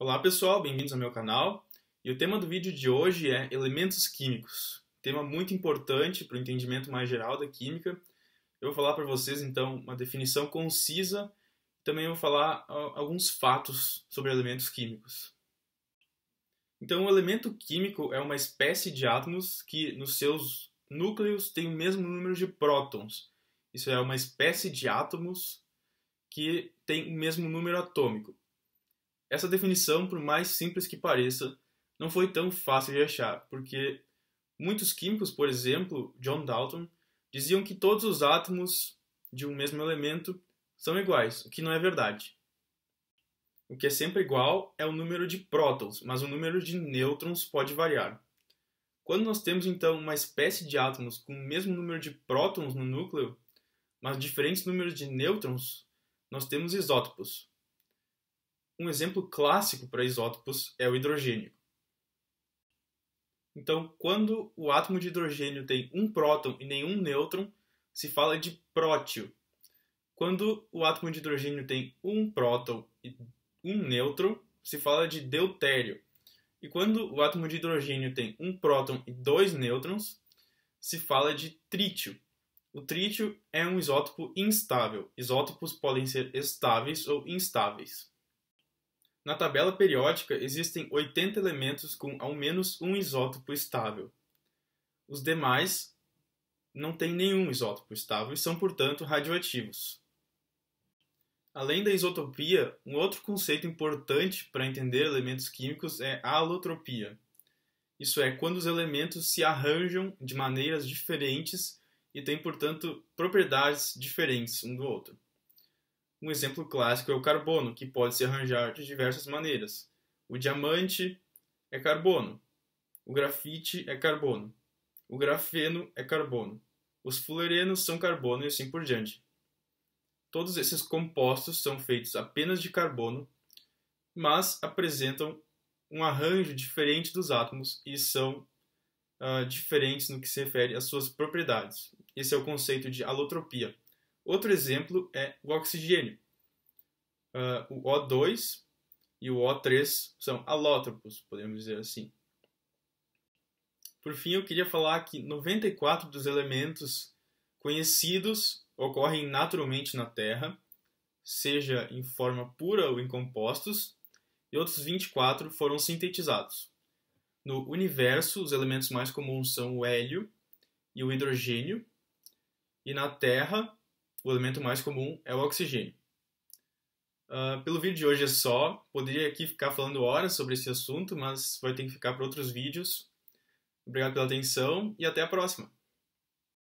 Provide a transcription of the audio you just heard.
Olá pessoal, bem-vindos ao meu canal. E o tema do vídeo de hoje é elementos químicos, tema muito importante para o entendimento mais geral da química. Eu vou falar para vocês então uma definição concisa, também vou falar alguns fatos sobre elementos químicos. Então, o elemento químico é uma espécie de átomos que nos seus núcleos tem o mesmo número de prótons. Isso é uma espécie de átomos que tem o mesmo número atômico. Essa definição, por mais simples que pareça, não foi tão fácil de achar, porque muitos químicos, por exemplo, John Dalton, diziam que todos os átomos de um mesmo elemento são iguais, o que não é verdade. O que é sempre igual é o número de prótons, mas o número de nêutrons pode variar. Quando nós temos então uma espécie de átomos com o mesmo número de prótons no núcleo, mas diferentes números de nêutrons, nós temos isótopos. Um exemplo clássico para isótopos é o hidrogênio. Então, quando o átomo de hidrogênio tem um próton e nenhum nêutron, se fala de prótio. Quando o átomo de hidrogênio tem um próton e um nêutron, se fala de deutério. E quando o átomo de hidrogênio tem um próton e dois nêutrons, se fala de trítio. O trítio é um isótopo instável. Isótopos podem ser estáveis ou instáveis. Na tabela periódica existem 80 elementos com ao menos um isótopo estável. Os demais não têm nenhum isótopo estável e são, portanto, radioativos. Além da isotopia, um outro conceito importante para entender elementos químicos é a alotropia. Isso é quando os elementos se arranjam de maneiras diferentes e têm, portanto, propriedades diferentes um do outro. Um exemplo clássico é o carbono, que pode se arranjar de diversas maneiras. O diamante é carbono. O grafite é carbono. O grafeno é carbono. Os fullerenos são carbono e assim por diante. Todos esses compostos são feitos apenas de carbono, mas apresentam um arranjo diferente dos átomos e são uh, diferentes no que se refere às suas propriedades. Esse é o conceito de alotropia. Outro exemplo é o oxigênio. Uh, o O2 e o O3 são alótropos, podemos dizer assim. Por fim, eu queria falar que 94 dos elementos conhecidos ocorrem naturalmente na Terra, seja em forma pura ou em compostos, e outros 24 foram sintetizados. No universo, os elementos mais comuns são o hélio e o hidrogênio, e na Terra, o elemento mais comum é o oxigênio. Uh, pelo vídeo de hoje é só. Poderia aqui ficar falando horas sobre esse assunto, mas vai ter que ficar para outros vídeos. Obrigado pela atenção e até a próxima!